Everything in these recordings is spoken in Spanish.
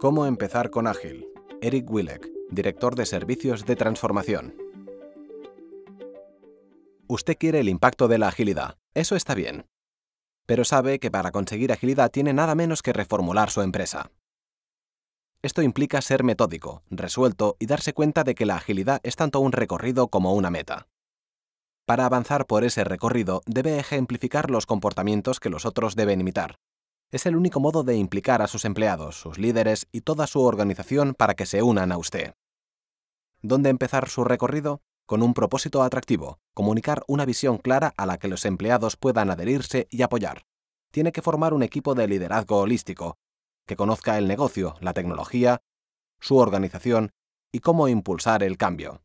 Cómo empezar con ágil. Eric Willeck, director de Servicios de Transformación. Usted quiere el impacto de la agilidad. Eso está bien. Pero sabe que para conseguir agilidad tiene nada menos que reformular su empresa. Esto implica ser metódico, resuelto y darse cuenta de que la agilidad es tanto un recorrido como una meta. Para avanzar por ese recorrido debe ejemplificar los comportamientos que los otros deben imitar, es el único modo de implicar a sus empleados, sus líderes y toda su organización para que se unan a usted. ¿Dónde empezar su recorrido? Con un propósito atractivo, comunicar una visión clara a la que los empleados puedan adherirse y apoyar. Tiene que formar un equipo de liderazgo holístico, que conozca el negocio, la tecnología, su organización y cómo impulsar el cambio.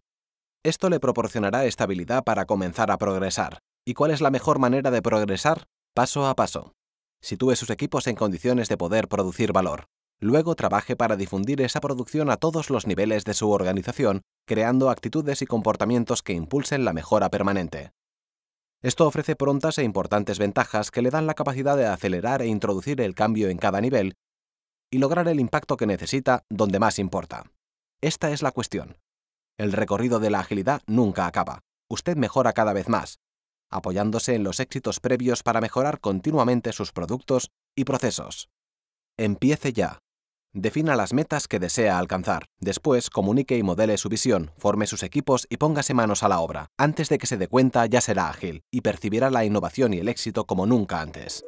Esto le proporcionará estabilidad para comenzar a progresar. ¿Y cuál es la mejor manera de progresar? Paso a paso sitúe sus equipos en condiciones de poder producir valor. Luego trabaje para difundir esa producción a todos los niveles de su organización, creando actitudes y comportamientos que impulsen la mejora permanente. Esto ofrece prontas e importantes ventajas que le dan la capacidad de acelerar e introducir el cambio en cada nivel y lograr el impacto que necesita donde más importa. Esta es la cuestión. El recorrido de la agilidad nunca acaba. Usted mejora cada vez más, apoyándose en los éxitos previos para mejorar continuamente sus productos y procesos. Empiece ya. Defina las metas que desea alcanzar. Después, comunique y modele su visión, forme sus equipos y póngase manos a la obra. Antes de que se dé cuenta, ya será ágil y percibirá la innovación y el éxito como nunca antes.